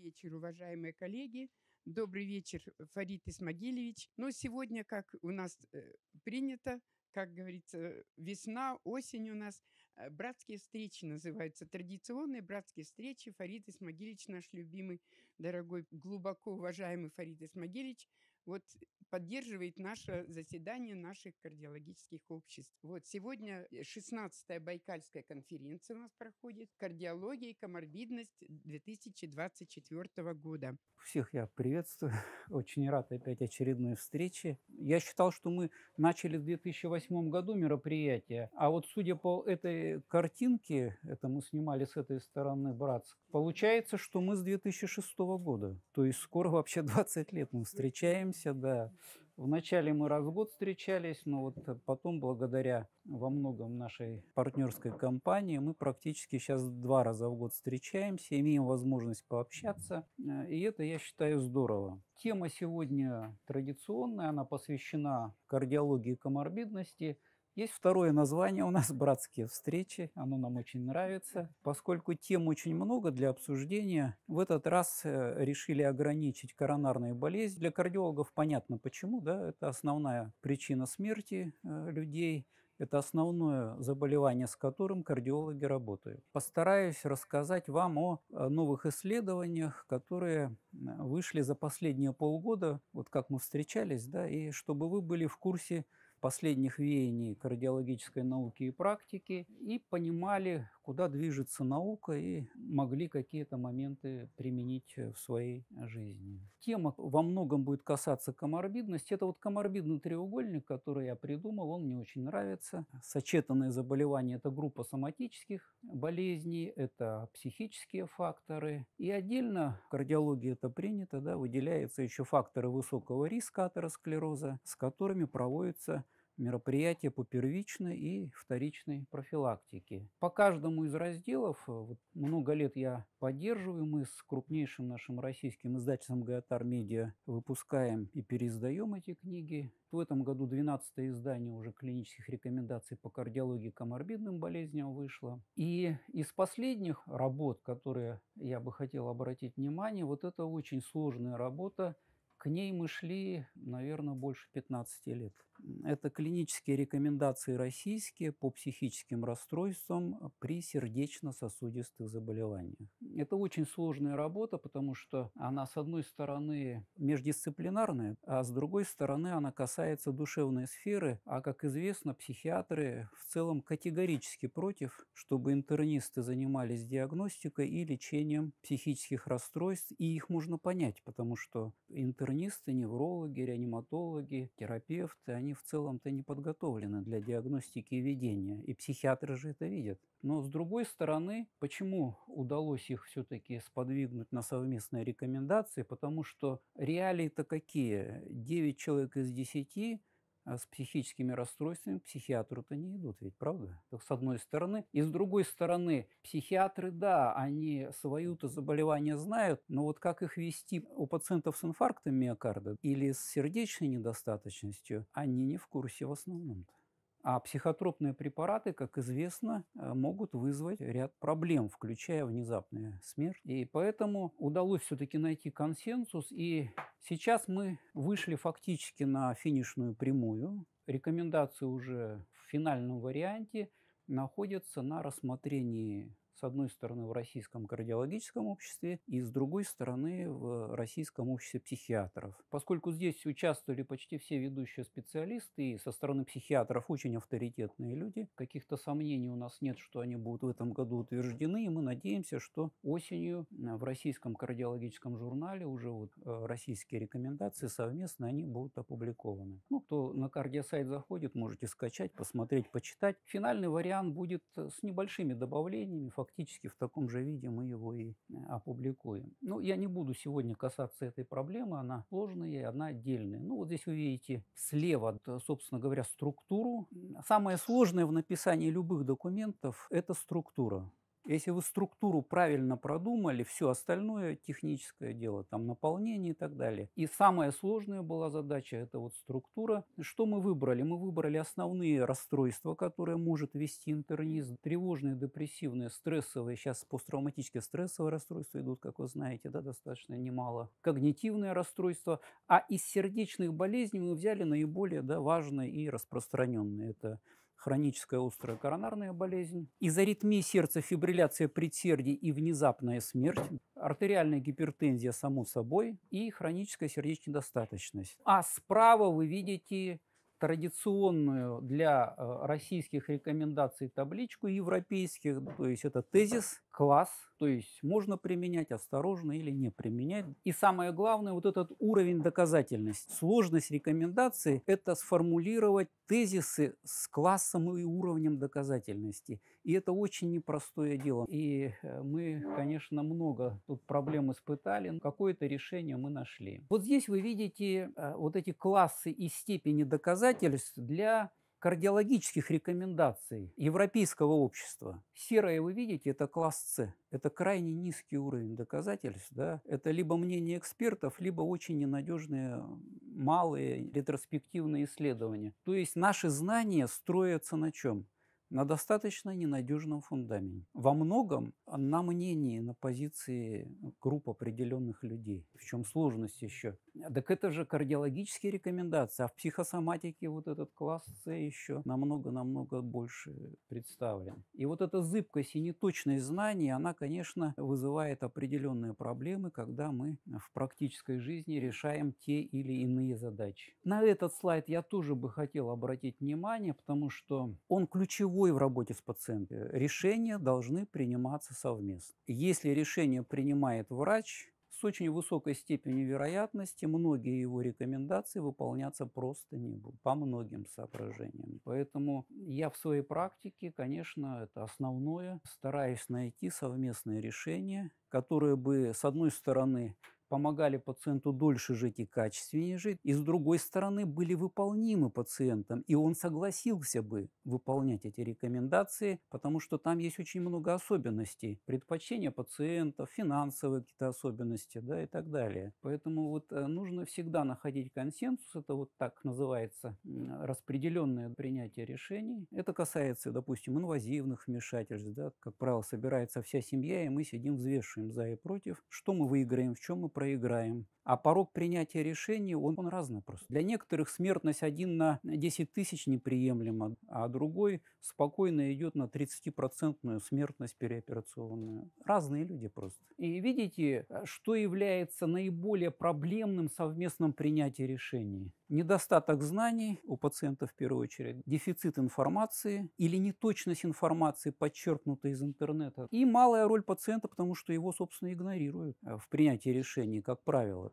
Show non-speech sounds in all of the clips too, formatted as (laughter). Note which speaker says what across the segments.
Speaker 1: вечер, уважаемые коллеги. Добрый вечер, Фарид Исмагилевич. Но сегодня, как у нас э, принято, как говорится, весна, осень у нас. Э, братские встречи называются. Традиционные братские встречи. Фарид Исмагилевич, наш любимый, дорогой, глубоко уважаемый Фарид Исмагилевич вот поддерживает наше заседание наших кардиологических обществ. Вот сегодня 16-я э, Байкальская конференция у нас проходит «Кардиология и коморбидность 2024 года». Всех я приветствую. (laughs) Очень рад опять очередной встрече. Я считал, что мы начали в 2008 году мероприятие, а вот судя по этой картинке, это мы снимали с этой стороны Братск, получается, что мы с 2006 года. То есть скоро вообще 20 лет мы встречаем общаемся, да. Вначале мы раз в год встречались, но вот потом, благодаря во многом нашей партнерской компании, мы практически сейчас два раза в год встречаемся, имеем возможность пообщаться, э, и это, я считаю, здорово. Тема сегодня традиционная, она посвящена кардиологии и коморбидности – есть второе название у нас «Братские встречи». Оно нам очень нравится. Поскольку тем очень много для обсуждения, в этот раз э, решили ограничить коронарную болезнь. Для кардиологов понятно почему. Да? Это основная причина смерти э, людей. Это основное заболевание, с которым кардиологи работают. Постараюсь рассказать вам о э, новых исследованиях, которые вышли за последние полгода, вот как мы встречались, да, и чтобы вы были в курсе последних веяний кардиологической науки и практики и понимали, куда движется наука и могли какие-то моменты применить в своей жизни. Тема во многом будет касаться коморбидности. Это вот коморбидный треугольник, который я придумал, он мне очень нравится. Сочетанные заболевания – это группа соматических болезней, это психические факторы. И отдельно в кардиологии это принято, да, выделяются еще факторы высокого риска атеросклероза, с которыми проводится мероприятия по первичной и вторичной профилактике. По каждому из разделов э, вот, много лет я поддерживаю. Мы с крупнейшим нашим российским издательством «Геотар Медиа» выпускаем и переиздаем эти книги. В этом году 12 издание уже клинических рекомендаций по кардиологии коморбидным болезням вышло. И из последних работ, которые я бы хотел обратить внимание, вот это очень сложная работа – к ней мы шли, наверное, больше 15 лет. Это клинические рекомендации российские по психическим расстройствам при сердечно-сосудистых заболеваниях. Это очень сложная работа, потому что она, с одной стороны, междисциплинарная, а с другой стороны, она касается душевной сферы, а, как известно, психиатры в целом категорически против, чтобы интернисты занимались диагностикой и лечением психических расстройств, и их можно понять, потому что интернисты Интернисты, неврологи, реаниматологи, терапевты, они в целом-то не подготовлены для диагностики и ведения. И психиатры же это видят. Но с другой стороны, почему удалось их все-таки сподвигнуть на совместные рекомендации? Потому что реалии-то какие? 9 человек из 10 а, с психическими расстройствами к психиатру-то не идут, ведь правда? Так с одной стороны. И с другой стороны, психиатры, да, они свою-то заболевание знают, но вот как их вести у пациентов с инфарктом миокарда или с сердечной недостаточностью, они не в курсе в основном-то. А психотропные препараты, как известно, э, могут вызвать ряд проблем, включая внезапную смерть. И поэтому удалось все-таки найти консенсус. И сейчас мы вышли фактически на финишную прямую. Рекомендации уже в финальном варианте находятся на рассмотрении с одной стороны, в Российском кардиологическом обществе и, с другой стороны, в Российском обществе психиатров. Поскольку здесь участвовали почти все ведущие специалисты и со стороны психиатров очень авторитетные люди, каких-то сомнений у нас нет, что они будут в этом году утверждены, и мы надеемся, что осенью в Российском кардиологическом журнале уже вот э, российские рекомендации совместно они будут опубликованы. Ну, кто на кардиосайт заходит, можете скачать, посмотреть, почитать. Финальный вариант будет с небольшими добавлениями, фактически фактически в таком же виде мы его и э, опубликуем. Но ну, я не буду сегодня касаться этой проблемы, она сложная и она отдельная. Ну, вот здесь вы видите слева, э, собственно говоря, структуру. Самое сложное в написании любых документов – это структура. Если вы структуру правильно продумали, все остальное техническое дело, там наполнение и так далее. И самая сложная была задача – это вот структура. Что мы выбрали? Мы выбрали основные расстройства, которые может вести интернизм. Тревожные, депрессивные, стрессовые. Сейчас посттравматические стрессовые расстройства идут, как вы знаете, да, достаточно немало. Когнитивные расстройства. А из сердечных болезней мы взяли наиболее да, важные и распространенные. Это хроническая острая коронарная болезнь, из аритмии сердца, фибрилляция предсердий и внезапная смерть, артериальная гипертензия, само собой, и хроническая сердечная недостаточность. А справа вы видите традиционную для э, российских рекомендаций табличку европейских, ну, то есть это тезис, класс, то есть можно применять осторожно или не применять. И самое главное, вот этот уровень доказательности. Сложность рекомендации – это сформулировать тезисы с классом и уровнем доказательности. И это очень непростое дело. И э, мы, конечно, много тут проблем испытали, но какое-то решение мы нашли. Вот здесь вы видите э, вот эти классы и степени доказательности доказательств для кардиологических рекомендаций Европейского общества. Серое, вы видите, это класс С. Это крайне низкий уровень доказательств. Да? Это либо мнение экспертов, либо очень ненадежные малые ретроспективные исследования. То есть наши знания строятся на чем? На достаточно ненадежном фундаменте. Во многом а, на мнении, на позиции э, групп определенных людей. В чем сложность еще? Так это же кардиологические рекомендации, а в психосоматике вот этот класс С еще намного-намного больше представлен. И вот эта зыбкость и неточность знаний, она, конечно, вызывает определенные проблемы, когда мы в практической жизни решаем те или иные задачи. На этот слайд я тоже бы хотел обратить внимание, потому что он ключевой в работе с пациентом. Решения должны приниматься совместно. Если решение принимает врач, с очень высокой степенью вероятности многие его рекомендации выполняться просто не будут, по многим соображениям. Поэтому я в своей практике, конечно, это основное, стараюсь найти совместное решение, которое бы, с одной стороны, помогали пациенту дольше жить и качественнее жить, и с другой стороны были выполнимы пациентом, и он согласился бы выполнять эти рекомендации, потому что там есть очень много особенностей, предпочтения пациентов, финансовые какие-то особенности да, и так далее. Поэтому вот э, нужно всегда находить консенсус, это вот так называется распределенное принятие решений. Это касается, допустим, инвазивных вмешательств, да, как правило, собирается вся семья, и мы сидим, взвешиваем за и против, что мы выиграем, в чем мы проиграем. А порог принятия решений, он, он разный просто. Для некоторых смертность один на 10 тысяч неприемлема, а другой спокойно идет на 30-процентную смертность переоперационную. Разные люди просто. И видите, что является наиболее проблемным совместным принятии решений? Недостаток знаний у пациента в первую очередь, дефицит информации или неточность информации, подчеркнутой из интернета, и малая роль пациента, потому что его, собственно, игнорируют в принятии решений они, как правило.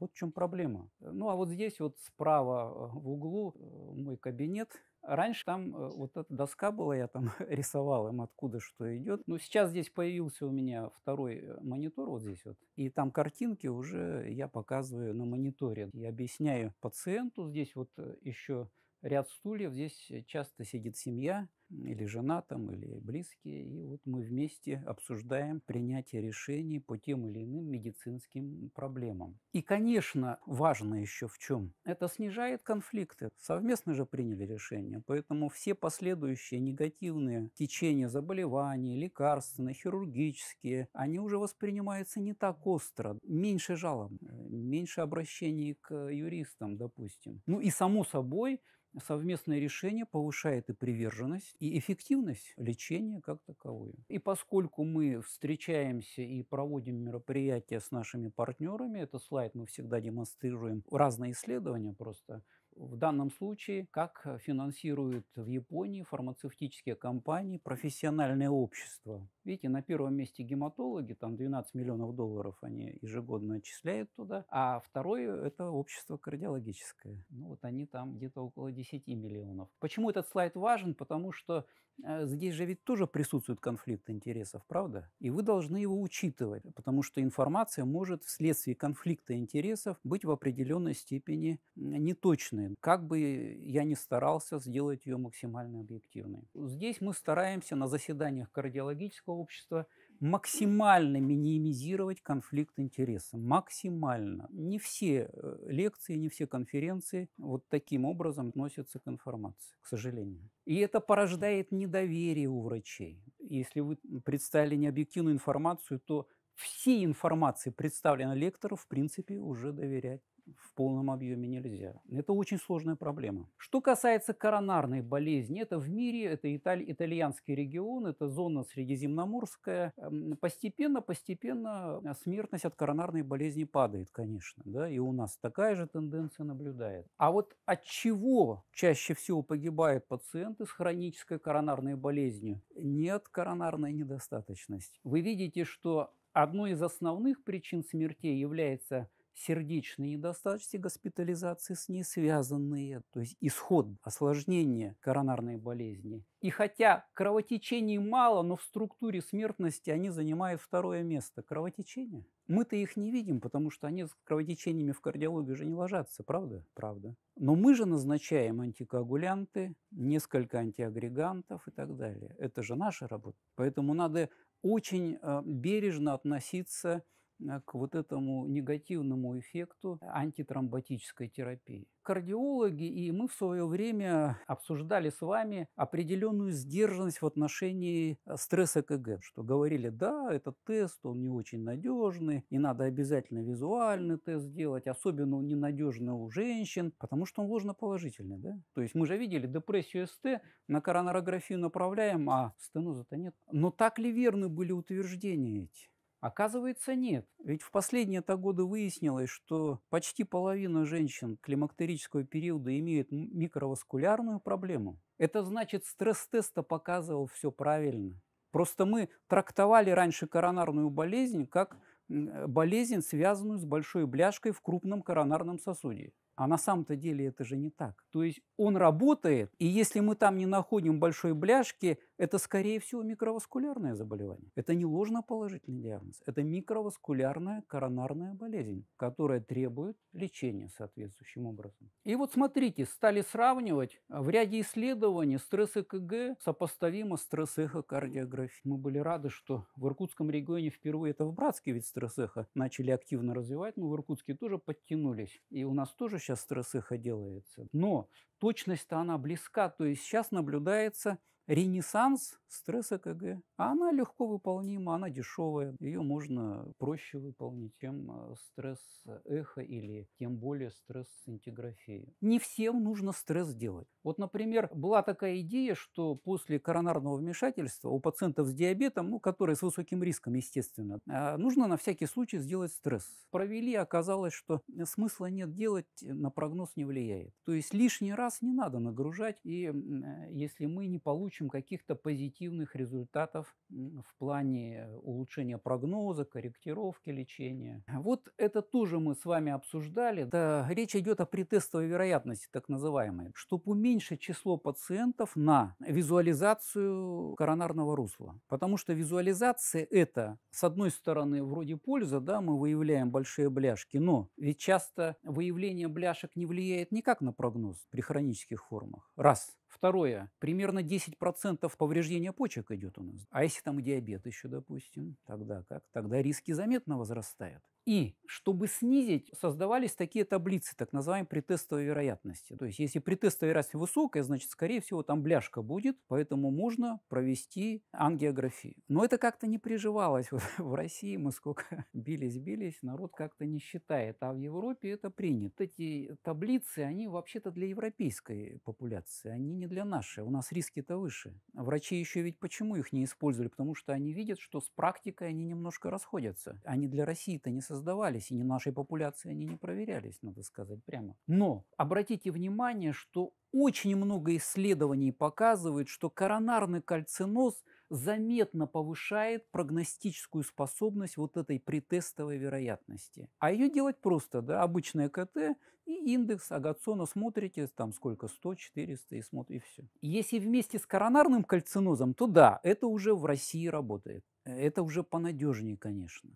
Speaker 1: Вот в чем проблема. Ну а вот здесь вот справа э, в углу э, мой кабинет. Раньше там э, вот эта доска была, я там (laughs) рисовал им откуда что идет. Но сейчас здесь появился у меня второй монитор вот здесь вот. И там картинки уже я показываю на мониторе. Я объясняю пациенту. Здесь вот еще ряд стульев. Здесь часто сидит семья или жена там, или близкие. И вот мы вместе обсуждаем принятие решений по тем или иным медицинским проблемам. И, конечно, важно еще в чем? Это снижает конфликты. Совместно же приняли решение. Поэтому все последующие негативные течения заболеваний, лекарственные, хирургические, они уже воспринимаются не так остро. Меньше жалоб, меньше обращений к юристам, допустим. Ну и, само собой, совместное решение повышает и приверженность и эффективность лечения как таковую. И поскольку мы встречаемся и проводим мероприятия с нашими партнерами, это слайд мы всегда демонстрируем, разные исследования просто – в данном случае, как э, финансируют в Японии фармацевтические компании профессиональное общество. Видите, на первом месте гематологи, там 12 миллионов долларов они ежегодно отчисляют туда, а второе – это общество кардиологическое. Ну вот они там где-то около 10 миллионов. Почему этот слайд важен? Потому что э, здесь же ведь тоже присутствует конфликт интересов, правда? И вы должны его учитывать, потому что информация может вследствие конфликта интересов быть в определенной степени неточной стороны. Как бы я ни старался сделать ее максимально объективной. Здесь мы стараемся на заседаниях кардиологического общества максимально минимизировать конфликт интересов. Максимально. Не все э, лекции, не все конференции вот таким образом относятся к информации, к сожалению. И это порождает недоверие у врачей. Если вы представили необъективную информацию, то всей информации, представленной лектору, в принципе, уже доверять в полном объеме нельзя. Это очень сложная проблема. Что касается коронарной болезни, это в мире, это италь, итальянский регион, это зона средиземноморская. Постепенно, постепенно а, смертность от коронарной болезни падает, конечно. Да? И у нас такая же тенденция наблюдает. А вот от чего чаще всего погибают пациенты с хронической коронарной болезнью? Нет коронарной недостаточности. Вы видите, что Одной из основных причин смертей является сердечной недостаточности, госпитализации с ней связанные, то есть исход, осложнение коронарной болезни. И хотя кровотечений мало, но в структуре смертности они занимают второе место. Кровотечение. Мы-то их не видим, потому что они с кровотечениями в кардиологии уже не ложатся, правда? Правда. Но мы же назначаем антикоагулянты, несколько антиагрегантов и так далее. Это же наша работа. Поэтому надо очень э, бережно относиться Э, к вот этому негативному эффекту антитромботической терапии. Кардиологи и мы в свое время обсуждали с вами определенную сдержанность в отношении э, стресса КГ, что говорили, да, этот тест, он не очень надежный, и надо обязательно визуальный тест делать, особенно он ненадежный у женщин, потому что он ложноположительный, да? То есть мы же видели депрессию СТ, на коронарографию направляем, а стеноза-то нет. Но так ли верны были утверждения эти? Оказывается, нет. Ведь в последние-то годы выяснилось, что почти половина женщин климактерического периода имеют микроваскулярную проблему. Это значит, стресс-теста показывал все правильно. Просто мы трактовали раньше коронарную болезнь как болезнь, связанную с большой бляшкой в крупном коронарном сосуде. А на самом-то деле это же не так. То есть он работает, и если мы там не находим большой бляшки, это, скорее всего, микроваскулярное заболевание. Это не ложноположительный диагноз. Это микроваскулярная коронарная болезнь, которая требует лечения соответствующим образом. И вот смотрите, стали сравнивать а, в ряде исследований стресс ЭКГ сопоставимо стресс эхокардиографии. Мы были рады, что в Иркутском регионе впервые это в Братске ведь стресс эхо начали активно развивать, но в Иркутске тоже подтянулись. И у нас тоже сейчас стресс эхо делается. Но точность-то она близка, то есть сейчас наблюдается Ренессанс – стресс кг А она легко выполнима, она дешевая. Ее можно проще выполнить, чем а, стресс эхо или тем более стресс с интеграфией. Не всем нужно стресс делать. Вот, например, была такая идея, что после коронарного вмешательства у пациентов с диабетом, ну, которые с высоким риском, естественно, а, нужно на всякий случай сделать стресс. Провели, оказалось, что смысла нет делать, на прогноз не влияет. То есть лишний раз не надо нагружать, и а, если мы не получим получим каких-то позитивных результатов в плане улучшения прогноза, корректировки лечения. Вот это тоже мы с вами обсуждали. Да, речь идет о претестовой вероятности, так называемой, чтобы уменьшить число пациентов на визуализацию коронарного русла. Потому что визуализация это, с одной стороны, вроде польза, да, мы выявляем большие бляшки, но ведь часто выявление бляшек не влияет никак на прогноз при хронических формах. Раз. Второе. Примерно 10% повреждения почек идет у нас. А если там и диабет еще, допустим, тогда как? Тогда риски заметно возрастают. И чтобы снизить, создавались такие таблицы, так называемые претестовой вероятности. То есть, если претестовая вероятность высокая, значит, скорее всего, там бляшка будет, поэтому можно провести ангиографию. Но это как-то не приживалось. (laughs) Вот в России мы сколько бились-бились, (laughs) народ как-то не считает, а в Европе это принято. Эти таблицы, они вообще-то для европейской популяции, они не для нашей. У нас риски-то выше. Врачи еще ведь почему их не использовали? Потому что они видят, что с практикой они немножко расходятся. Они для России-то не создают создавались, и не нашей популяции они не проверялись, надо сказать прямо. Но обратите внимание, что очень много исследований показывает, что коронарный кальциноз заметно повышает прогностическую способность вот этой претестовой вероятности. А ее делать просто, да, обычное КТ и индекс агацона смотрите, там сколько, 100, 400 и смотри, и все. Если вместе с коронарным кальцинозом, то да, это уже в России работает. Э, это уже понадежнее, конечно.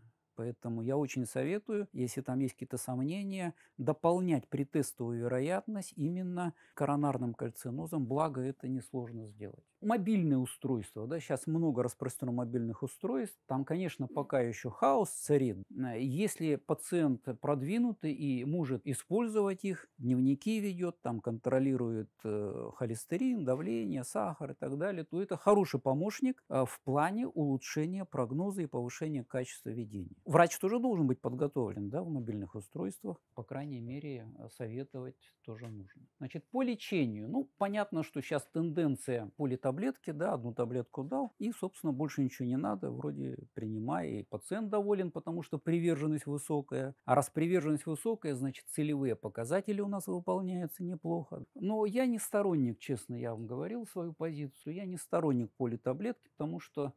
Speaker 1: Поэтому я очень советую, если там есть какие-то сомнения, дополнять притестовую вероятность именно коронарным кальцинозом, благо это несложно сделать. Мобильные устройства, да, сейчас много распространено мобильных устройств, там, конечно, пока еще хаос царит. Э, если пациент продвинутый и может использовать их, дневники ведет, там контролирует э, холестерин, давление, сахар и так далее, то это хороший помощник э, в плане улучшения прогноза и повышения качества ведения. Врач тоже должен быть подготовлен да, в мобильных устройствах. По крайней мере, э, советовать тоже нужно. Значит, по лечению. Ну, понятно, что сейчас тенденция политаблетки. Да, одну таблетку дал, и, собственно, больше ничего не надо. Вроде принимай, и пациент доволен, потому что приверженность высокая. А раз приверженность высокая, значит, целевые показатели у нас выполняются неплохо. Но я не сторонник, честно я вам говорил свою позицию, я не сторонник политаблетки, потому что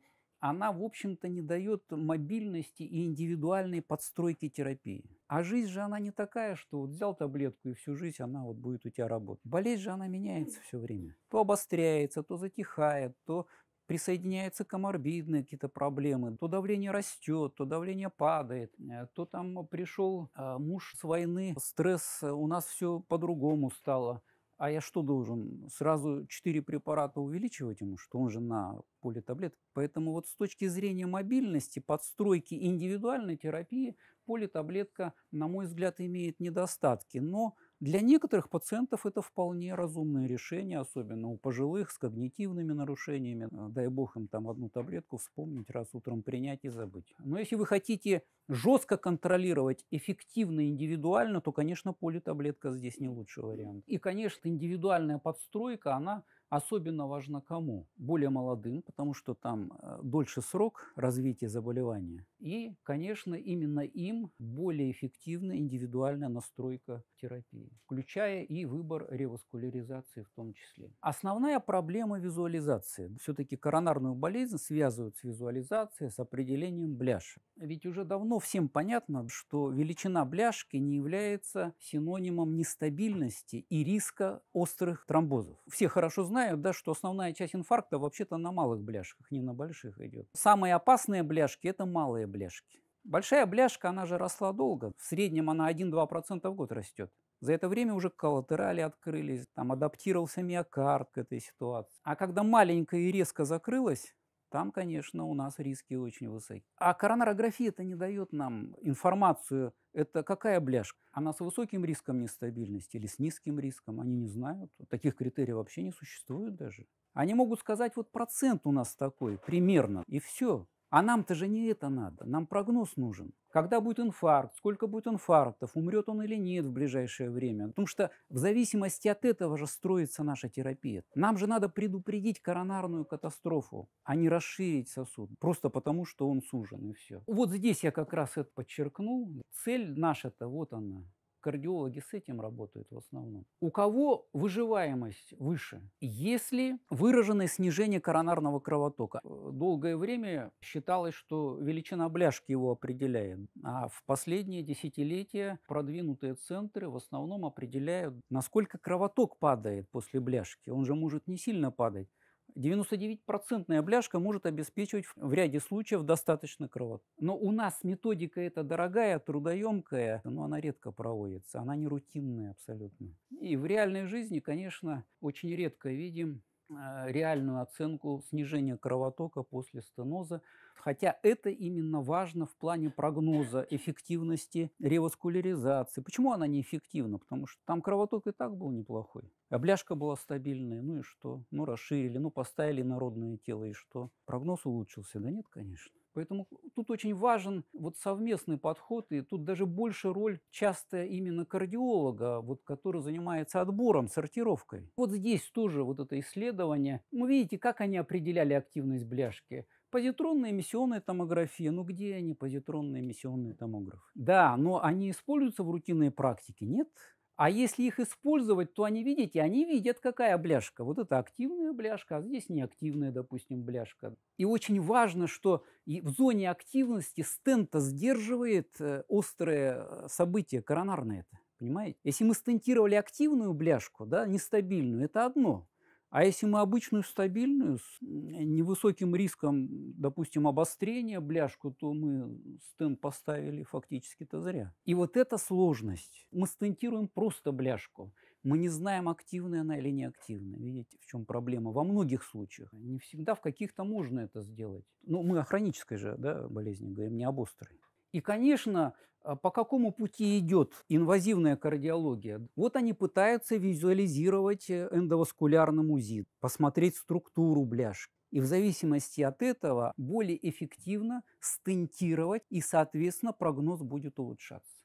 Speaker 1: она, в общем-то, не дает мобильности и индивидуальной подстройки терапии. А жизнь же она не такая, что вот взял таблетку и всю жизнь она вот будет у тебя работать. Болезнь же она меняется все время. То обостряется, то затихает, то присоединяются коморбидные какие-то проблемы, то давление растет, то давление падает, э, то там пришел э, муж с войны, стресс, э, у нас все по-другому стало. А я что должен? Сразу четыре препарата увеличивать ему, что он же на поле таблеток. Поэтому вот с точки зрения мобильности, подстройки индивидуальной терапии, поле таблетка, на мой взгляд, имеет недостатки. Но для некоторых пациентов это вполне разумное решение, особенно у пожилых с когнитивными нарушениями. Э, дай бог им там одну таблетку вспомнить, раз утром принять и забыть. Но если вы хотите жестко контролировать эффективно индивидуально, то, конечно, политаблетка здесь не лучший вариант. И, конечно, индивидуальная подстройка, она Особенно важно кому? Более молодым, потому что там э, дольше срок развития заболевания. И, конечно, именно им более эффективна индивидуальная настройка терапии, включая и выбор реваскуляризации в том числе. Основная проблема визуализации. Все-таки коронарную болезнь связывают с визуализацией, с определением бляшек. Ведь уже давно всем понятно, что величина бляшки не является синонимом нестабильности и риска острых тромбозов. Все хорошо знают, знают, да, что основная часть инфаркта вообще-то на малых бляшках, не на больших идет. Самые опасные бляшки – это малые бляшки. Большая бляшка, она же росла долго. В среднем она 1-2% в год растет. За это время уже коллатерали открылись, там адаптировался миокард к этой ситуации. А когда маленькая и резко закрылась, там, конечно, у нас риски очень высоки. А коронарография это не дает нам информацию это какая бляшка? Она с высоким риском нестабильности или с низким риском? Они не знают. Таких критериев вообще не существует даже. Они могут сказать, вот процент у нас такой, примерно, и все. А нам-то же не это надо, нам прогноз нужен. Когда будет инфаркт, сколько будет инфарктов, умрет он или нет в ближайшее время. Потому что в зависимости от этого же строится наша терапия. Нам же надо предупредить коронарную катастрофу, а не расширить сосуд. Просто потому, что он сужен и все. Вот здесь я как раз это подчеркнул. Цель наша-то вот она. Кардиологи с этим работают в основном. У кого выживаемость выше? Если выраженное снижение коронарного кровотока. Э, долгое время считалось, что величина бляшки его определяет. А в последние десятилетия продвинутые центры в основном определяют, насколько кровоток падает после бляшки. Он же может не сильно падать. 99-процентная бляшка может обеспечивать в ряде случаев достаточно кровот. Но у нас методика эта дорогая, трудоемкая, но она редко проводится, она не рутинная абсолютно. И в реальной жизни, конечно, очень редко видим э, реальную оценку снижения кровотока после стеноза Хотя это именно важно в плане прогноза эффективности реваскуляризации. Почему она неэффективна? Потому что там кровоток и так был неплохой. Обляжка была стабильная, ну и что? Ну, расширили, ну, поставили народное тело, и что? Прогноз улучшился? Да нет, конечно. Поэтому тут очень важен вот совместный подход, и тут даже больше роль часто именно кардиолога, вот, который занимается отбором, сортировкой. Вот здесь тоже вот это исследование. Ну, видите, как они определяли активность бляшки? Позитронная эмиссионная томография. Ну где они, позитронные эмиссионные томографы? Да, но они используются в рутинной практике, нет? А если их использовать, то они, видите, они видят, какая бляшка. Вот это активная бляшка, а здесь неактивная, допустим, бляшка. И очень важно, что в зоне активности стента сдерживает э, острое э, событие, коронарное это. Понимаете? Если мы стентировали активную бляшку, да, нестабильную, это одно. А если мы обычную стабильную, с невысоким риском, допустим, обострения бляшку, то мы стенд поставили фактически-то зря. И вот эта сложность. Мы стентируем просто бляшку. Мы не знаем, активная она или неактивная. Видите, в чем проблема? Во многих случаях. Не всегда в каких-то можно это сделать. Но ну, мы о хронической же да, болезни говорим, не об острой. И, конечно, а, по какому пути идет инвазивная кардиология? Вот они пытаются визуализировать э, эндоваскулярным УЗИ, посмотреть структуру бляшки. И в зависимости от этого более эффективно стентировать, и, соответственно, прогноз будет улучшаться.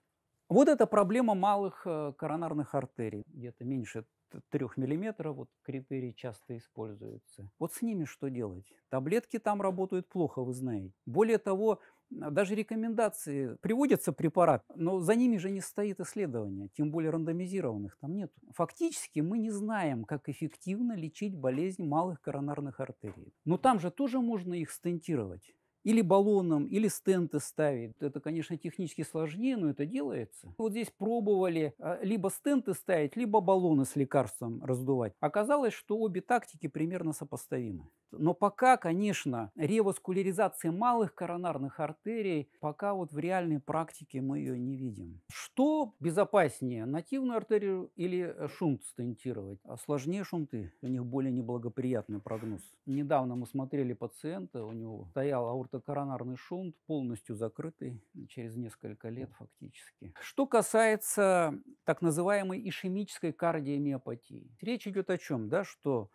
Speaker 1: Вот эта проблема малых э, коронарных артерий, где-то меньше 3 мм, вот критерии часто используются. Вот с ними что делать? Таблетки там работают плохо, вы знаете. Более того, даже рекомендации приводятся препарат, но за ними же не стоит исследование, тем более рандомизированных там нет. Фактически мы не знаем, как эффективно лечить болезнь малых коронарных артерий. Но там же тоже можно их стентировать или баллоном, или стенты ставить. Это, конечно, технически сложнее, но это делается. Вот здесь пробовали а, либо стенты ставить, либо баллоны с лекарством раздувать. Оказалось, что обе тактики примерно сопоставимы. Но пока, конечно, реваскуляризация малых коронарных артерий, пока вот в реальной практике мы ее не видим. Что безопаснее, нативную артерию или э, шунт стентировать? А сложнее шунты, у них более неблагоприятный прогноз. Недавно мы смотрели пациента, у него стоял аорт аортокоронарный шунт, полностью закрытый через несколько лет фактически. Что касается так называемой ишемической кардиомиопатии. Речь идет о чем, да, что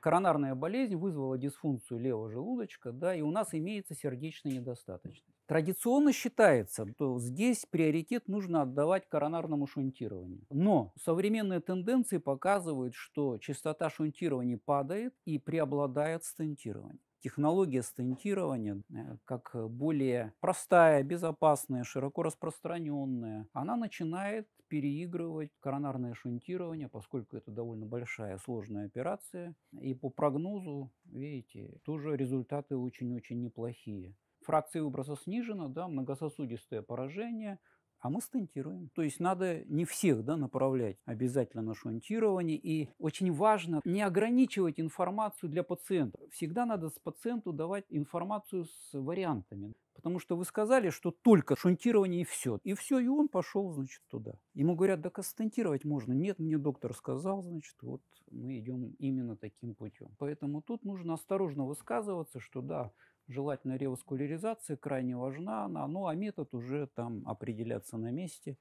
Speaker 1: коронарная болезнь вызвала дисфункцию левого желудочка, да, и у нас имеется сердечная недостаточность. Традиционно считается, что здесь приоритет нужно отдавать коронарному шунтированию. Но современные тенденции показывают, что частота шунтирования падает и преобладает стентирование технология стентирования, э, как более простая, безопасная, широко распространенная, она начинает переигрывать коронарное шунтирование, поскольку это довольно большая сложная операция. И по прогнозу, видите, тоже результаты очень-очень неплохие. Фракция выброса снижена, да, многососудистое поражение – а мы стентируем. То есть надо не всех да, направлять обязательно на шунтирование. И очень важно не ограничивать информацию для пациента. Всегда надо с пациенту давать информацию с вариантами. Потому что вы сказали, что только шунтирование и все. И все, и он пошел, значит, туда. Ему говорят, да константировать можно. Нет, мне доктор сказал, значит, вот мы идем именно таким путем. Поэтому тут нужно осторожно высказываться, что да, желательно реваскуляризация крайне важна она, ну а метод уже там определяться на месте.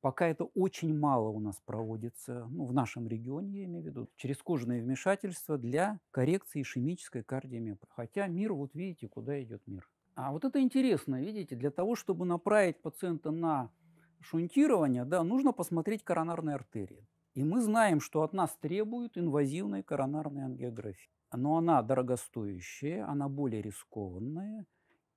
Speaker 1: Пока это очень мало у нас проводится, ну, в нашем регионе, я имею в виду, через кожное вмешательство для коррекции ишемической кардиомиопатии. Хотя мир, вот видите, куда идет мир. А вот это интересно, видите, для того, чтобы направить пациента на шунтирование, да, нужно посмотреть коронарные артерии. И мы знаем, что от нас требуют инвазивной коронарной ангиографии но она дорогостоящая, она более рискованная,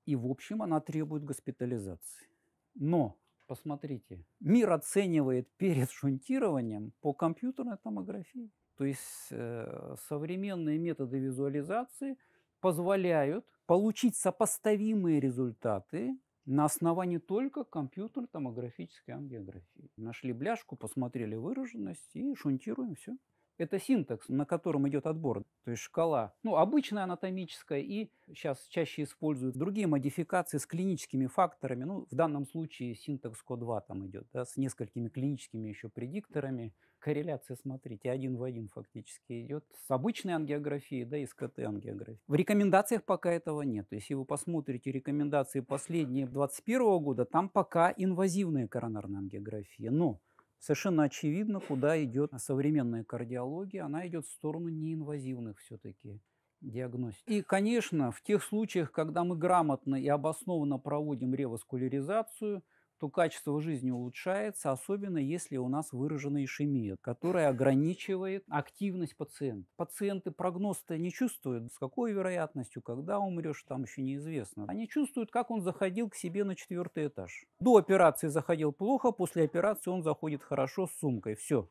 Speaker 1: и, в общем, она требует госпитализации. Но, посмотрите, мир оценивает перед шунтированием по компьютерной томографии. То есть э, современные методы визуализации позволяют получить сопоставимые результаты на основании только компьютерной томографической ангиографии. Нашли бляшку, посмотрели выраженность и шунтируем все. Это синтакс, на котором идет отбор, то есть шкала. Ну, обычная анатомическая и сейчас чаще используют другие модификации с клиническими факторами. Ну, в данном случае синтакс КО2 там идет, да, с несколькими клиническими еще предикторами. Корреляция, смотрите, один в один фактически идет с обычной ангиографией, да, и с КТ-ангиографией. В рекомендациях пока этого нет. то есть Если вы посмотрите рекомендации последние 2021 года, там пока инвазивная коронарная ангиография. Но Совершенно очевидно, куда идет современная кардиология. Она идет в сторону неинвазивных все-таки диагностик. И, конечно, в тех случаях, когда мы грамотно и обоснованно проводим реваскуляризацию – то качество жизни улучшается, особенно если у нас выражена ишемия, которая ограничивает активность пациента. Пациенты прогноз-то не чувствуют, с какой вероятностью, когда умрешь, там еще неизвестно. Они чувствуют, как он заходил к себе на четвертый этаж. До операции заходил плохо, после операции он заходит хорошо с сумкой. Все,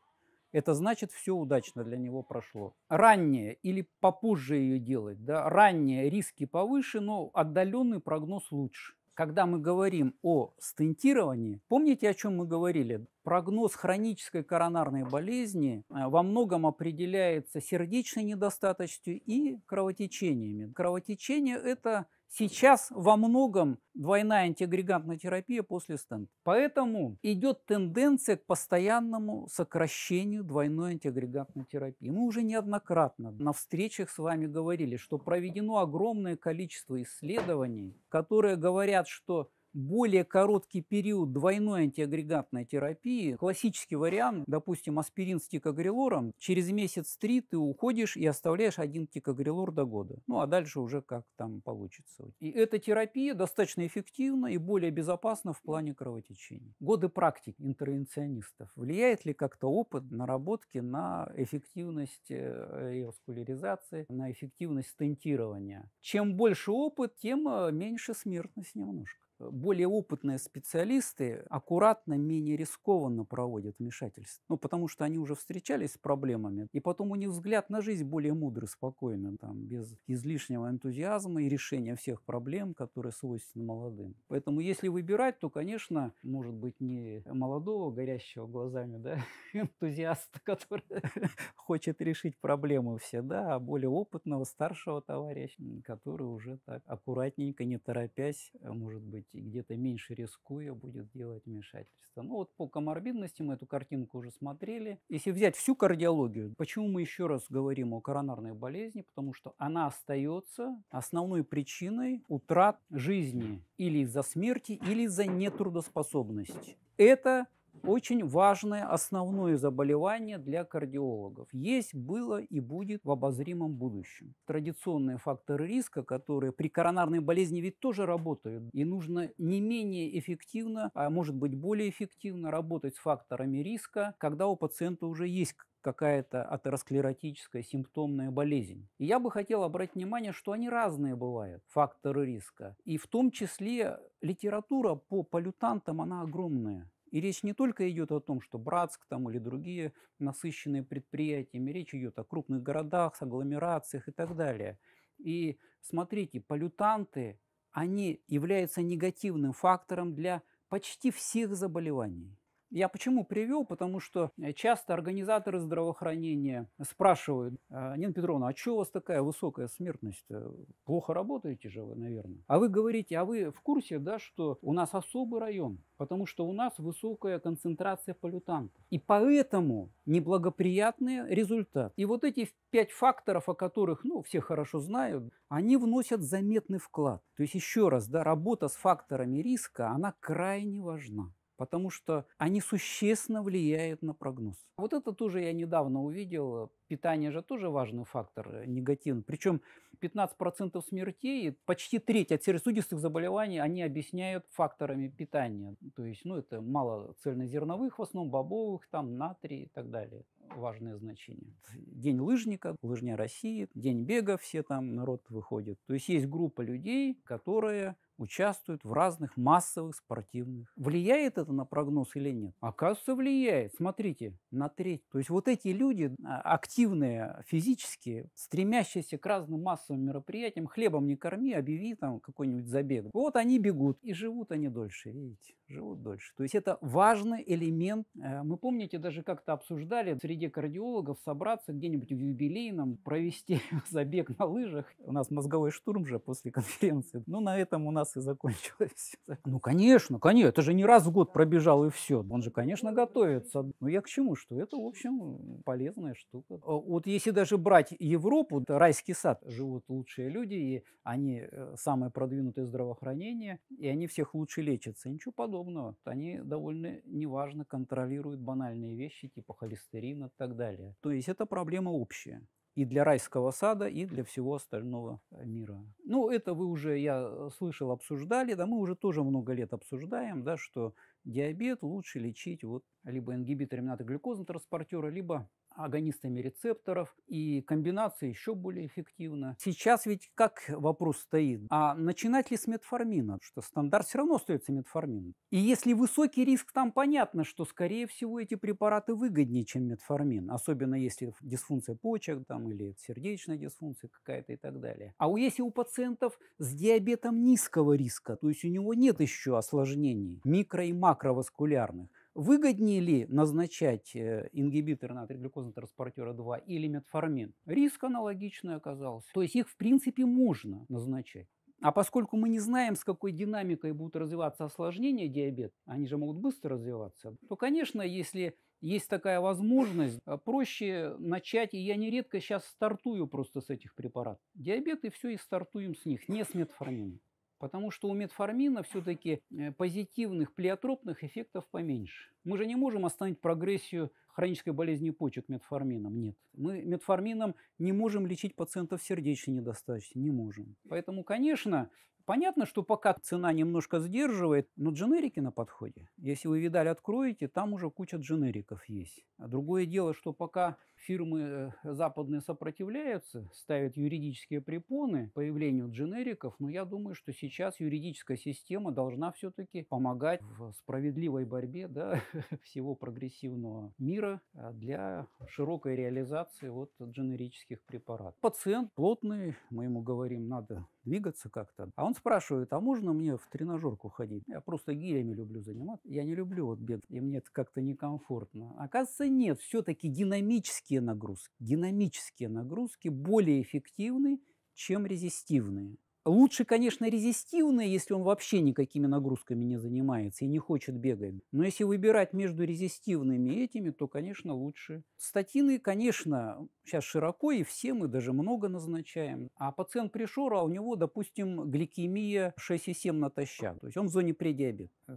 Speaker 1: это значит, все удачно для него прошло. Раннее или попозже ее делать, да, раннее риски повыше, но отдаленный прогноз лучше когда мы говорим о стентировании, помните, о чем мы говорили? Прогноз хронической коронарной болезни э, во многом определяется сердечной недостаточностью и кровотечениями. Кровотечение – это Сейчас во многом двойная антиагрегантная терапия после стенд. Поэтому идет тенденция к постоянному сокращению двойной антиагрегантной терапии. Мы уже неоднократно на встречах с вами говорили, что проведено огромное количество исследований, которые говорят, что более короткий период двойной антиагрегатной терапии, классический вариант, допустим, аспирин с тикагрилором через месяц-три ты уходишь и оставляешь один тикагрилор до года. Ну, а дальше уже как там получится. И эта терапия достаточно эффективна и более безопасна в плане кровотечения. Годы практик интервенционистов. Влияет ли как-то опыт наработки на эффективность э, реваскуляризации, на эффективность стентирования? Чем больше опыт, тем э, меньше смертность немножко более опытные специалисты аккуратно, менее рискованно проводят вмешательство. Ну, потому что они уже встречались с проблемами, и потом у них взгляд на жизнь более мудрый, спокойный, там, без излишнего энтузиазма и решения всех проблем, которые свойственны молодым. Поэтому если выбирать, то, конечно, может быть, не молодого, горящего глазами, да, (laughs) энтузиаста, который (laughs) хочет решить проблемы все, да, а более опытного, старшего товарища, который уже так аккуратненько, не торопясь, может быть, работать где-то меньше рискуя будет делать вмешательство. Ну вот по коморбидности мы эту картинку уже смотрели. Если взять всю кардиологию, почему мы еще раз говорим о коронарной болезни? Потому что она остается основной причиной утрат жизни или из-за смерти, или из-за нетрудоспособности. Это очень важное основное заболевание для кардиологов. Есть, было и будет в обозримом будущем. Традиционные факторы риска, которые при коронарной болезни ведь тоже работают. И нужно не менее эффективно, а может быть более эффективно работать с факторами риска, когда у пациента уже есть какая-то атеросклеротическая симптомная болезнь. И я бы хотел обратить внимание, что они разные бывают, факторы риска. И в том числе литература по полютантам, она огромная. И речь не только идет о том, что Братск там или другие насыщенные предприятиями, речь идет о крупных городах, агломерациях и так далее. И смотрите, полютанты, они являются негативным фактором для почти всех заболеваний. Я почему привел? Потому что э, часто организаторы здравоохранения спрашивают, «А, Нина Петровна, а что у вас такая высокая смертность? Э, плохо работаете же вы, наверное. А вы говорите, а вы в курсе, да, что у нас особый район, потому что у нас высокая концентрация полютантов. И поэтому неблагоприятный результат. И вот эти пять факторов, о которых ну, все хорошо знают, они вносят заметный вклад. То есть еще раз, да, работа с факторами риска, она крайне важна потому что они существенно влияют на прогноз. Вот это тоже я недавно увидел. Питание же тоже важный фактор, э, негативный. Причем 15% смертей, почти треть от сердечно-сосудистых заболеваний они объясняют факторами питания. То есть, ну, это мало цельнозерновых, в основном бобовых, там, натрий и так далее. Важное значение. День лыжника, лыжня России, день бега, все там народ выходит. То есть, есть группа людей, которые участвуют в разных массовых спортивных. Влияет это на прогноз или нет? Оказывается, влияет. Смотрите, на треть. То есть вот эти люди, а, активные физически, стремящиеся к разным массовым мероприятиям, хлебом не корми, а объяви там какой-нибудь забег. Вот они бегут, и живут они дольше, видите, живут дольше. То есть это важный элемент. Э, мы, помните, даже как-то обсуждали среди кардиологов собраться где-нибудь в юбилейном, провести (laughs) забег на лыжах. У нас мозговой штурм же после конференции. Ну, на этом у нас раз и закончилось. (laughs) Ну, конечно, конечно. Это же не раз в год пробежал и все. Он же, конечно, готовится. Но я к чему? Что это, в общем, полезная штука. Э, вот если даже брать Европу, райский сад, живут лучшие люди, и они э, самые продвинутые здравоохранение, и они всех лучше лечатся. Ничего подобного. Они довольно неважно контролируют банальные вещи, типа холестерина и так далее. То есть это проблема общая и для райского сада, и для всего остального э, мира. Ну, это вы уже, я э, слышал, обсуждали, да, мы уже тоже много лет обсуждаем, да, что диабет лучше лечить вот либо ингибиторами натоглюкозно-транспортера, либо агонистами рецепторов, и комбинация еще более эффективна. Сейчас ведь как вопрос стоит, а начинать ли с метформина, что стандарт все равно остается метформин. И если высокий риск, там понятно, что скорее всего эти препараты выгоднее, чем метформин, особенно если дисфункция почек там, или сердечная дисфункция какая-то и так далее. А если у пациентов с диабетом низкого риска, то есть у него нет еще осложнений микро- и макроваскулярных, Выгоднее ли назначать э, ингибитор натрий глюкозного транспортера 2 или метформин? Риск аналогичный оказался. То есть их в принципе можно назначать. А поскольку мы не знаем, с какой динамикой будут развиваться осложнения диабет, они же могут быстро развиваться, то, конечно, если есть такая возможность, э, проще начать, и я нередко сейчас стартую просто с этих препаратов. Диабет и все, и стартуем с них, не с метформином. Потому что у метформина все-таки э, позитивных плеотропных эффектов поменьше. Мы же не можем остановить прогрессию хронической болезни почек метформином. Нет. Мы метформином не можем лечить пациентов сердечной недостаточности. Не можем. Поэтому, конечно, Понятно, что пока цена немножко сдерживает, но дженерики на подходе. Если вы видали, откроете, там уже куча дженериков есть. А другое дело, что пока фирмы э, западные сопротивляются, ставят юридические препоны появлению дженериков, но я думаю, что сейчас юридическая система должна все-таки помогать в справедливой борьбе да, (laughs) всего прогрессивного мира а, для широкой реализации вот дженерических препаратов. Пациент плотный, мы ему говорим, надо двигаться как-то, а он спрашивает, а можно мне в тренажерку ходить? Я просто гирями люблю заниматься. Я не люблю вот бег, и мне это как-то некомфортно. Оказывается, нет. Все-таки динамические нагрузки, динамические нагрузки более эффективны, чем резистивные. Лучше, конечно, резистивное, если он вообще никакими нагрузками не занимается и не хочет бегать. Но если выбирать между резистивными и этими, то, конечно, лучше. Статины, конечно, сейчас широко, и все мы даже много назначаем. А пациент пришел, а у него, допустим, гликемия 6,7 натощак. То есть он в зоне предиабета.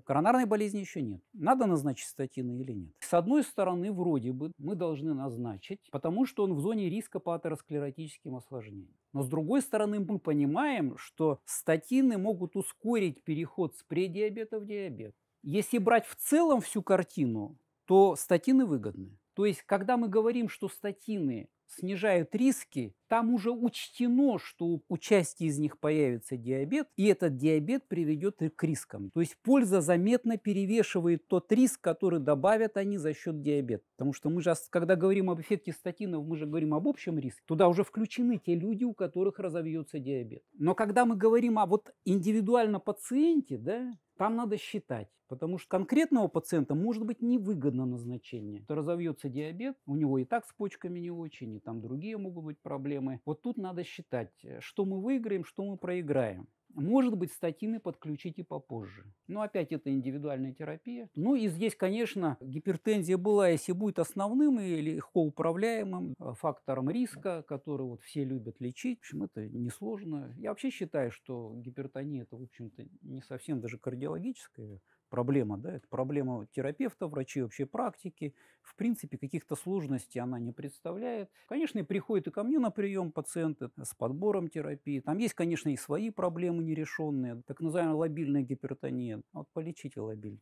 Speaker 1: Коронарной болезни еще нет. Надо назначить статины или нет? С одной стороны, вроде бы мы должны назначить, потому что он в зоне риска по атеросклеротическим осложнениям. Но с другой стороны, мы понимаем, что статины могут ускорить переход с предиабета в диабет. Если брать в целом всю картину, то статины выгодны. То есть, когда мы говорим, что статины снижают риски, там уже учтено, что у части из них появится диабет, и этот диабет приведет к рискам. То есть польза заметно перевешивает тот риск, который добавят они за счет диабета. Потому что мы же, когда говорим об эффекте статинов, мы же говорим об общем риске. Туда уже включены те люди, у которых разовьется диабет. Но когда мы говорим о вот индивидуально пациенте, да, там надо считать, потому что конкретного пациента может быть невыгодно назначение. То разовьется диабет, у него и так с почками не очень, и там другие могут быть проблемы. Вот тут надо считать, э, что мы выиграем, что мы проиграем. Может быть, статины подключите попозже. Но ну, опять это индивидуальная терапия. Ну и здесь, конечно, гипертензия была, если будет основным и легко управляемым э, фактором риска, который вот все любят лечить, в общем, это несложно. Я вообще считаю, что гипертония – это, в общем-то, не совсем даже кардиологическое проблема, да, это проблема терапевта, врачей общей практики. В принципе, каких-то сложностей она не представляет. Конечно, приходят и ко мне на прием пациенты э, с подбором терапии. Там есть, конечно, и свои проблемы нерешенные, так называемая лобильная гипертония. Вот полечите лобильную.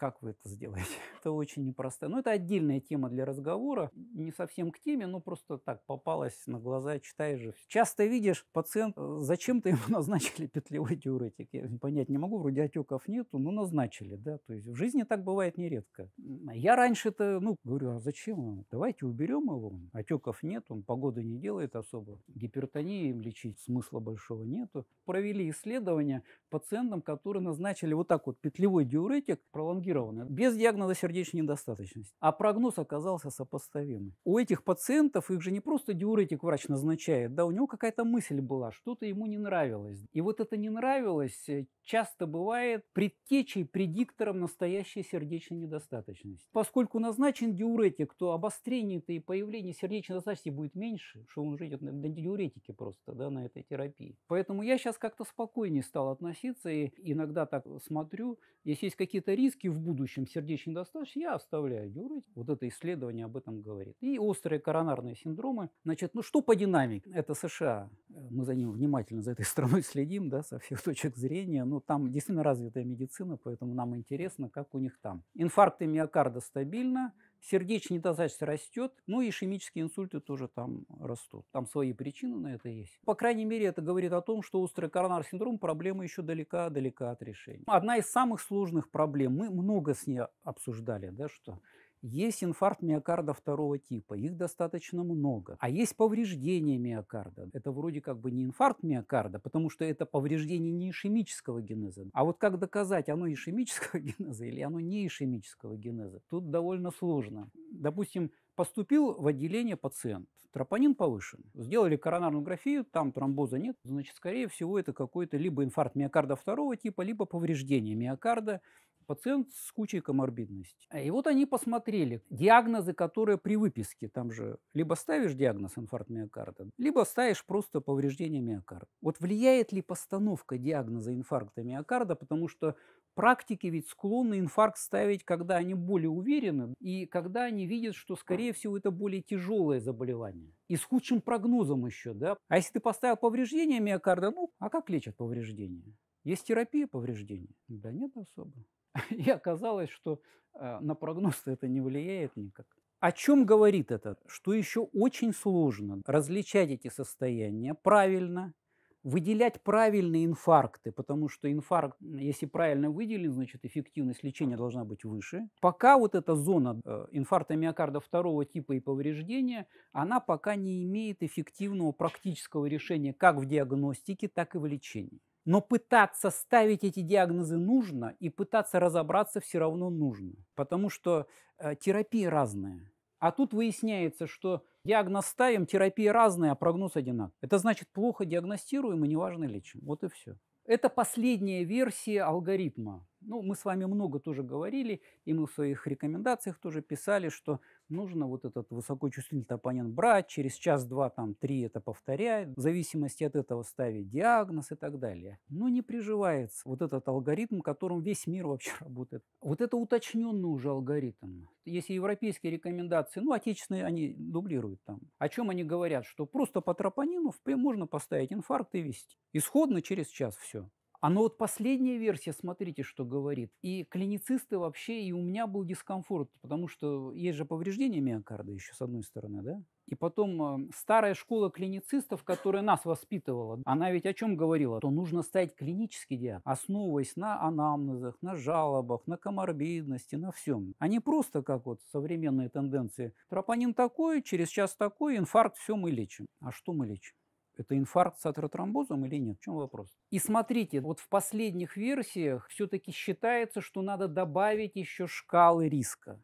Speaker 1: Как вы это сделаете? (laughs) Это очень непросто. Но ну, это отдельная тема для разговора. Не совсем к теме, но просто так попалась на глаза, читаешь же. Часто видишь пациент, э, зачем-то ему (laughs) назначили петлевой диуретик. Я понять не могу, вроде отеков нету, но назначили, да. То есть в жизни так бывает нередко. Я раньше-то, ну, говорю, а зачем Давайте уберем его. Отеков нет, он погоды не делает особо. Гипертонии им лечить смысла большого нету. Провели исследования пациентам, которые назначили вот так вот петлевой диуретик, пролонгированный диагностированы без диагноза сердечной недостаточности, а прогноз оказался сопоставимый. У этих пациентов их же не просто диуретик врач назначает, да, у него какая-то мысль была, что-то ему не нравилось. И вот это не нравилось э, часто бывает предтечей, предиктором настоящей сердечной недостаточности. Поскольку назначен диуретик, то обострение-то и появление сердечной недостаточности будет меньше, что он уже идет на, на диуретике просто, да, на этой терапии. Поэтому я сейчас как-то спокойнее стал относиться и иногда так смотрю, если есть какие-то риски в будущем сердечной недостаточности, я оставляю диуретик. Вот это исследование об этом говорит. И острые коронарные синдромы. Значит, ну что по динамике? Это США. Э, мы за ним внимательно, за этой (laughs) страной следим, да, со всех точек зрения. Но ну, там действительно развитая медицина, поэтому нам интересно, как у них там. Инфаркты миокарда стабильно. Сердечный недостаточность растет, ну и ишемические инсульты тоже там растут. Там свои причины на это есть. По крайней мере, это говорит о том, что острый коронарный синдром проблема еще далека-далека от решения. Одна из самых сложных проблем, мы много с ней обсуждали, да, что есть инфаркт миокарда второго типа, их достаточно много. А есть повреждение миокарда. Это вроде как бы не инфаркт миокарда, потому что это повреждение не ишемического генеза. А вот как доказать, оно ишемического (laughs) генеза или оно не ишемического генеза, тут довольно сложно. Допустим, Поступил в отделение пациент. Тропонин повышен. Сделали коронарную графию, там тромбоза нет. Значит, скорее всего, это какой-то либо инфаркт миокарда второго типа, либо повреждение миокарда. Пациент с кучей коморбидности. А и вот они посмотрели диагнозы, которые при выписке. Там же либо ставишь диагноз инфаркт миокарда, либо ставишь просто повреждение миокарда. Вот влияет ли постановка диагноза инфаркта миокарда, потому что Практики ведь склонны инфаркт ставить, когда они более уверены и когда они видят, что, скорее всего, это более тяжелое заболевание. И с худшим прогнозом еще, да. А если ты поставил повреждение миокарда, ну, а как лечат повреждения? Есть терапия повреждений? Да нет особо. (laughs) И оказалось, что э, на прогноз это не влияет никак. О чем говорит это? Что еще очень сложно различать эти состояния правильно выделять правильные инфаркты, потому что инфаркт, если правильно выделен, значит эффективность лечения должна быть выше. Пока вот эта зона э, инфаркта миокарда второго типа и повреждения, она пока не имеет эффективного практического решения как в диагностике, так и в лечении. Но пытаться ставить эти диагнозы нужно и пытаться разобраться все равно нужно, потому что э, терапии разные. А тут выясняется, что диагноз ставим, терапии разные, а прогноз одинаковый. Это значит, плохо диагностируем и неважно лечим. Вот и все. Это последняя версия алгоритма. Ну, мы с вами много тоже говорили, и мы в своих рекомендациях тоже писали, что нужно вот этот высокочувствительный оппонент брать, через час-два, там, три это повторять, в зависимости от этого ставить диагноз и так далее. Но не приживается вот этот алгоритм, которым весь мир вообще (laughs) работает. Вот это уточненный уже алгоритм. Если европейские рекомендации, ну, отечественные они дублируют там. О чем они говорят? Что просто по тропонину можно поставить инфаркт и вести. Исходно через час все. Оно а, ну, вот последняя версия, смотрите, что говорит. И клиницисты вообще, и у меня был дискомфорт, потому что есть же повреждение миокарда еще с одной стороны, да? И потом старая школа клиницистов, которая нас воспитывала, она ведь о чем говорила? То нужно ставить клинический диагноз, основываясь на анамнезах, на жалобах, на коморбидности, на всем. А не просто как вот современные тенденции. Тропонин такой, через час такой, инфаркт, все мы лечим. А что мы лечим? это инфаркт с атеротромбозом или нет? В чем вопрос? И смотрите, вот в последних версиях все-таки считается, что надо добавить еще шкалы риска.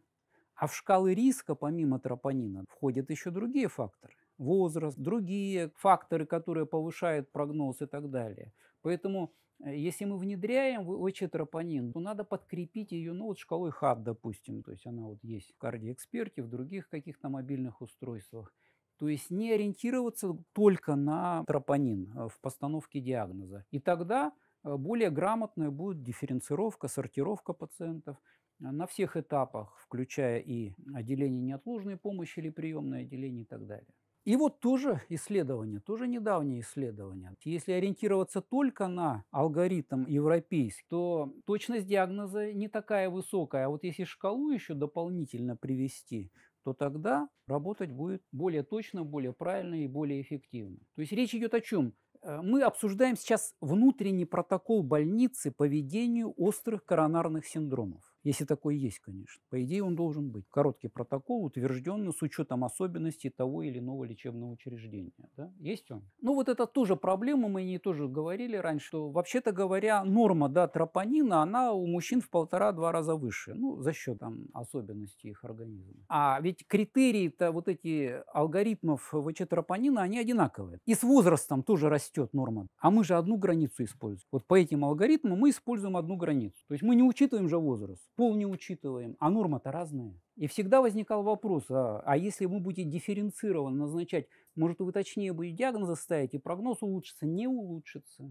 Speaker 1: А в шкалы риска, помимо тропонина, входят еще другие факторы. Возраст, другие факторы, которые повышают прогноз и так далее. Поэтому э, если мы внедряем очитропонин, то надо подкрепить ее ну, вот шкалой ХАД, допустим. То есть она вот есть в кардиоэксперте, в других каких-то мобильных устройствах. То есть не ориентироваться только на тропонин а, в постановке диагноза. И тогда а, более грамотная будет дифференцировка, сортировка пациентов а, на всех этапах, включая и отделение неотложной помощи или приемное отделение и так далее. И вот тоже исследование, тоже недавнее исследование. Если ориентироваться только на алгоритм европейский, то точность диагноза не такая высокая. А вот если шкалу еще дополнительно привести, то тогда работать будет более точно, более правильно и более эффективно. То есть речь идет о чем? Э, мы обсуждаем сейчас внутренний протокол больницы по ведению острых коронарных синдромов. Если такой есть, конечно. По идее, он должен быть. Короткий протокол, утвержденный с учетом особенностей того или иного лечебного учреждения. Да? Есть он? Ну, вот это тоже проблема, мы не тоже говорили раньше, что, вообще-то говоря, норма да, тропонина, она у мужчин в полтора-два раза выше, ну, за счет там, особенностей их организма. А ведь критерии-то вот эти алгоритмов ВЧ тропонина, они одинаковые. И с возрастом тоже растет норма. А мы же одну границу используем. Вот по этим алгоритмам мы используем одну границу. То есть мы не учитываем же возраст пол не учитываем, а нормы-то разные. И всегда возникал вопрос, а, а если вы будете дифференцированно назначать, может, вы точнее будете диагнозы ставить, и прогноз улучшится, не улучшится.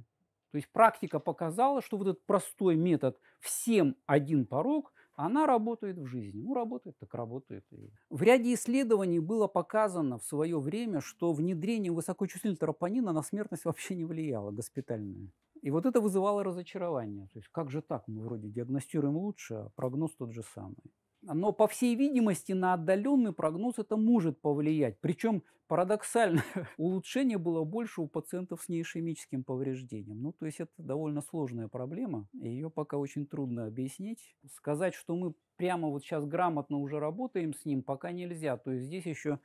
Speaker 1: То есть практика показала, что вот этот простой метод «всем один порог» она работает в жизни. Ну, работает, так работает. В ряде исследований было показано в свое время, что внедрение высокочувствительного тропонина на смертность вообще не влияло госпитальная. И вот это вызывало разочарование. То есть как же так? Мы вроде диагностируем лучше, а прогноз тот же самый. Но, по всей видимости, на отдаленный прогноз это может повлиять. Причем, парадоксально, (laughs) улучшение было больше у пациентов с неишемическим повреждением. Ну, то есть это довольно сложная проблема, и ее пока очень трудно объяснить. Сказать, что мы прямо вот сейчас грамотно уже работаем с ним, пока нельзя. То есть здесь еще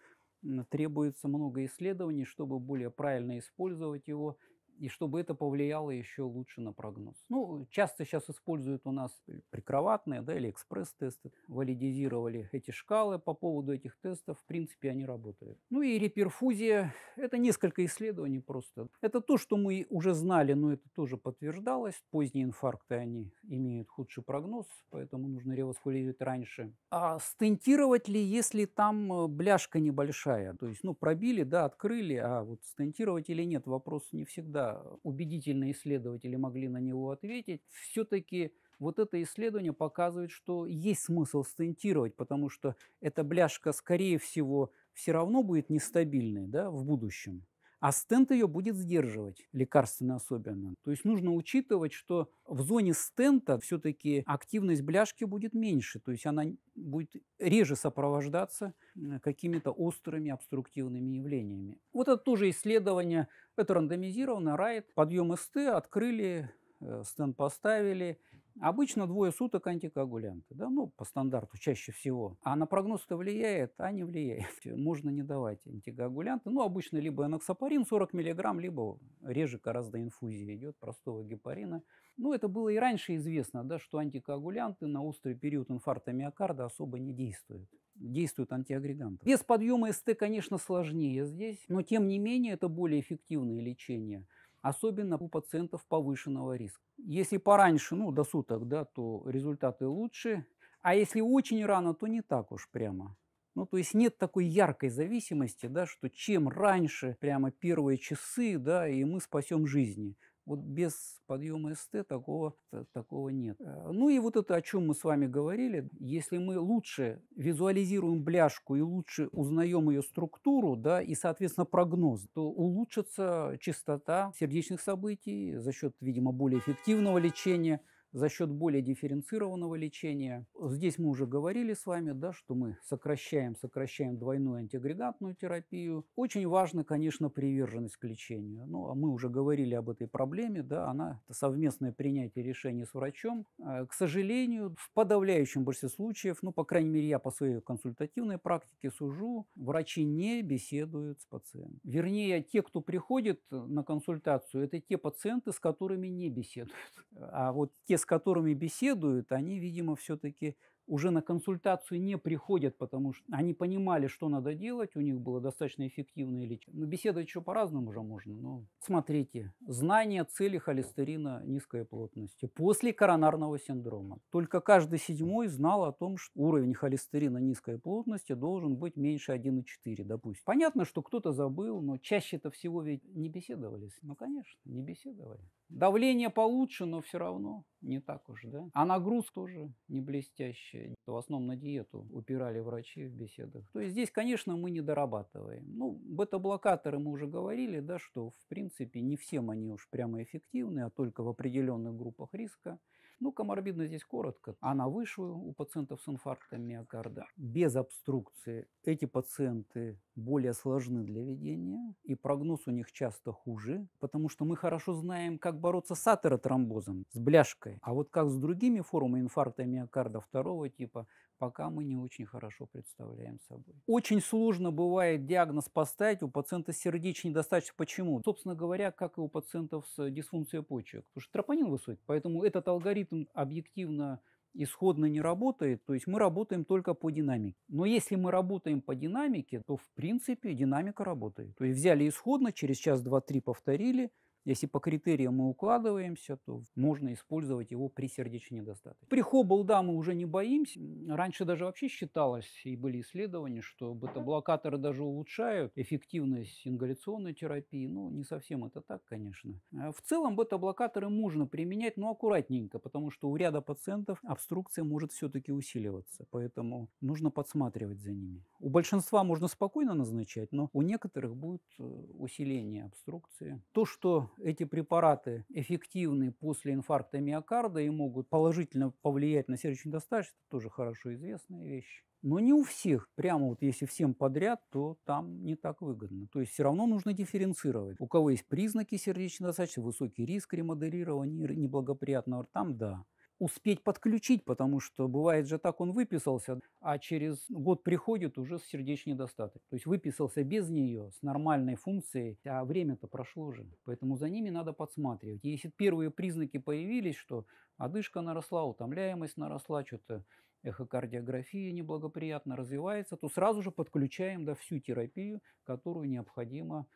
Speaker 1: требуется много исследований, чтобы более правильно использовать его – и чтобы это повлияло еще лучше на прогноз. Ну, часто сейчас используют у нас э, прикроватные да, или экспресс-тесты. Валидизировали эти шкалы по поводу этих тестов. В принципе, они работают. Ну и реперфузия. Это несколько исследований просто. Это то, что мы уже знали, но это тоже подтверждалось. Поздние инфаркты, они имеют худший прогноз, поэтому нужно реваскулировать раньше. А стентировать ли, если там э, бляшка небольшая? То есть, ну, пробили, да, открыли, а вот стентировать или нет, вопрос не всегда когда убедительные исследователи могли на него ответить, все-таки вот это исследование показывает, что есть смысл стентировать, потому что эта бляшка, скорее всего, все равно будет нестабильной да, в будущем. А стент ее будет сдерживать, лекарственно особенно. То есть нужно учитывать, что в зоне стента все-таки активность бляшки будет меньше, то есть она будет реже сопровождаться какими-то острыми обструктивными явлениями. Вот это тоже исследование, это рандомизировано, райт, подъем СТ открыли, э, стенд поставили, Обычно двое суток антикоагулянты, да, ну, по стандарту чаще всего. А на прогноз это влияет, а не влияет. (laughs) Можно не давать антикоагулянты. Ну, обычно либо эноксапарин 40 мг, либо реже гораздо инфузия идет простого гепарина. Ну, это было и раньше известно, да, что антикоагулянты на острый период инфаркта миокарда особо не действуют действуют антиагреганты. Без подъема СТ, конечно, сложнее здесь, но тем не менее это более эффективное лечение особенно у пациентов повышенного риска. Если пораньше, ну, до суток, да, то результаты лучше, а если очень рано, то не так уж прямо. Ну, то есть нет такой яркой зависимости, да, что чем раньше, прямо первые часы, да, и мы спасем жизни. Вот без подъема СТ такого, э, такого нет. Э, ну и вот это, о чем мы с вами говорили, если мы лучше визуализируем бляшку и лучше узнаем ее структуру, да, и, соответственно, прогноз, то улучшится частота сердечных событий за счет, видимо, более эффективного лечения, за счет более дифференцированного лечения. Здесь мы уже говорили с вами, да, что мы сокращаем, сокращаем двойную антиагрегантную терапию. Очень важна, конечно, приверженность к лечению. Ну, а мы уже говорили об этой проблеме, да, она это совместное принятие решений с врачом. Э, к сожалению, в подавляющем большинстве случаев, ну, по крайней мере, я по своей консультативной практике сужу, врачи не беседуют с пациентом. Вернее, те, кто приходит на консультацию, это те пациенты, с которыми не беседуют. А вот те, с которыми беседуют, они, видимо, все-таки уже на консультацию не приходят, потому что они понимали, что надо делать, у них было достаточно эффективное лечение. Но ну, беседовать еще по-разному уже можно, но смотрите, знание цели холестерина низкой плотности после коронарного синдрома. Только каждый седьмой знал о том, что уровень холестерина низкой плотности должен быть меньше 1,4, допустим. Понятно, что кто-то забыл, но чаще-то всего ведь не беседовались. Ну, конечно, не беседовали. Давление получше, но все равно не так уж, да? А нагруз тоже не блестящий развития. В основном на диету упирали врачи в беседах. То есть здесь, конечно, мы не дорабатываем. Ну, бета-блокаторы мы уже говорили, да, что в принципе не всем они уж прямо эффективны, а только в определенных группах риска. Ну, коморбидно здесь коротко. Она выше у пациентов с инфарктом миокарда. Без обструкции эти пациенты более сложны для ведения, и прогноз у них часто хуже, потому что мы хорошо знаем, как бороться с атеротромбозом, с бляшкой. А вот как с другими формами инфаркта миокарда второго типа, пока мы не очень хорошо представляем собой. Очень сложно бывает диагноз поставить у пациента сердечной недостаточности. Почему? Собственно говоря, как и у пациентов с дисфункцией почек. Потому что тропонин высокий, поэтому этот алгоритм объективно исходно не работает, то есть мы работаем только по динамике. Но если мы работаем по динамике, то в принципе динамика работает. То есть взяли исходно, через час, два, три повторили – если по критериям мы укладываемся, то можно использовать его при сердечной недостаточности. При Хоббл-да мы уже не боимся. Раньше даже вообще считалось, и были исследования, что бета-блокаторы даже улучшают эффективность ингаляционной терапии. Ну, не совсем это так, конечно. А в целом бета-блокаторы можно применять, но аккуратненько, потому что у ряда пациентов обструкция может все-таки усиливаться. Поэтому нужно подсматривать за ними. У большинства можно спокойно назначать, но у некоторых будет э, усиление обструкции. То, что эти препараты эффективны после инфаркта миокарда и могут положительно повлиять на сердечную достаточность, это тоже хорошо известная вещь. Но не у всех. Прямо вот если всем подряд, то там не так выгодно. То есть все равно нужно дифференцировать. У кого есть признаки сердечной достаточности, высокий риск ремодерирования неблагоприятного, там да успеть подключить, потому что бывает же так, он выписался, а через год приходит уже с сердечной недостатком. То есть выписался без нее, с нормальной функцией, а время-то прошло же. Поэтому за ними надо подсматривать. И если первые признаки появились, что одышка наросла, утомляемость наросла, что-то эхокардиография неблагоприятно развивается, то сразу же подключаем да, всю терапию, которую необходимо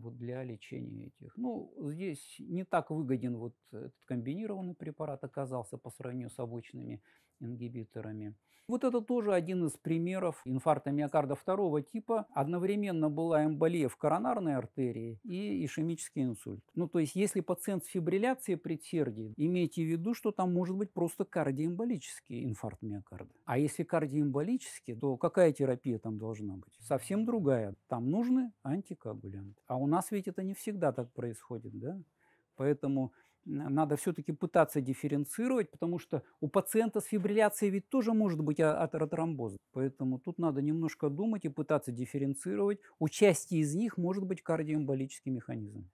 Speaker 1: вот для лечения этих. Ну, здесь не так выгоден вот этот комбинированный препарат оказался по сравнению с обычными ингибиторами. Вот это тоже один из примеров инфаркта миокарда второго типа. Одновременно была эмболия в коронарной артерии и ишемический инсульт. Ну, то есть, если пациент с фибрилляцией предсердий, имейте в виду, что там может быть просто кардиоэмболический инфаркт миокарда. А если кардиоэмболический, то какая терапия там должна быть? Совсем другая. Там нужны антикоагулянты. А у нас ведь это не всегда так происходит, да? Поэтому надо все-таки пытаться дифференцировать, потому что у пациента с фибрилляцией ведь тоже может быть а, атеротромбоз. Поэтому тут надо немножко думать и пытаться дифференцировать. У части из них может быть кардиоэмболический механизм.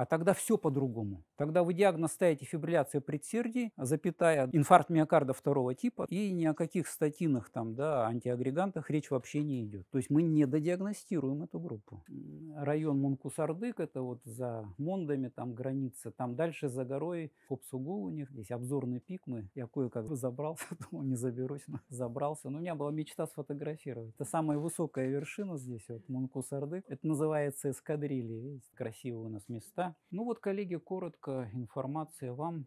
Speaker 1: А тогда все по-другому. Тогда вы диагноз ставите фибрилляция предсердий, запятая инфаркт миокарда второго типа, и ни о каких статинах, там, да, антиагрегантах речь вообще не идет. То есть мы не додиагностируем эту группу. Район Мункусардык, это вот за Мондами, там граница, там дальше за горой Хопсугу у них, здесь обзорный пик, мы, я кое-как (laughs) забрался, (laughs) думал, не заберусь, но (laughs) забрался. Но у меня была мечта сфотографировать. Это самая высокая вершина здесь, вот Мункусардык. Это называется эскадрилья, видите, красивые у нас места ну вот, коллеги, коротко информация вам.